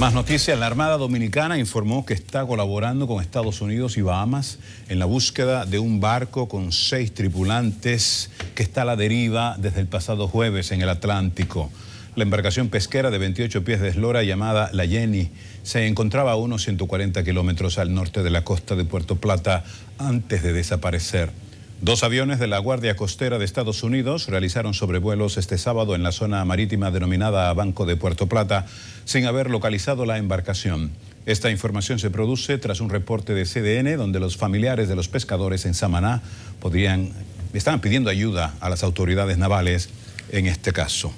Más noticias, la Armada Dominicana informó que está colaborando con Estados Unidos y Bahamas en la búsqueda de un barco con seis tripulantes que está a la deriva desde el pasado jueves en el Atlántico. La embarcación pesquera de 28 pies de eslora llamada La Jenny se encontraba a unos 140 kilómetros al norte de la costa de Puerto Plata antes de desaparecer. Dos aviones de la Guardia Costera de Estados Unidos realizaron sobrevuelos este sábado en la zona marítima denominada Banco de Puerto Plata sin haber localizado la embarcación. Esta información se produce tras un reporte de CDN donde los familiares de los pescadores en Samaná podrían, estaban pidiendo ayuda a las autoridades navales en este caso.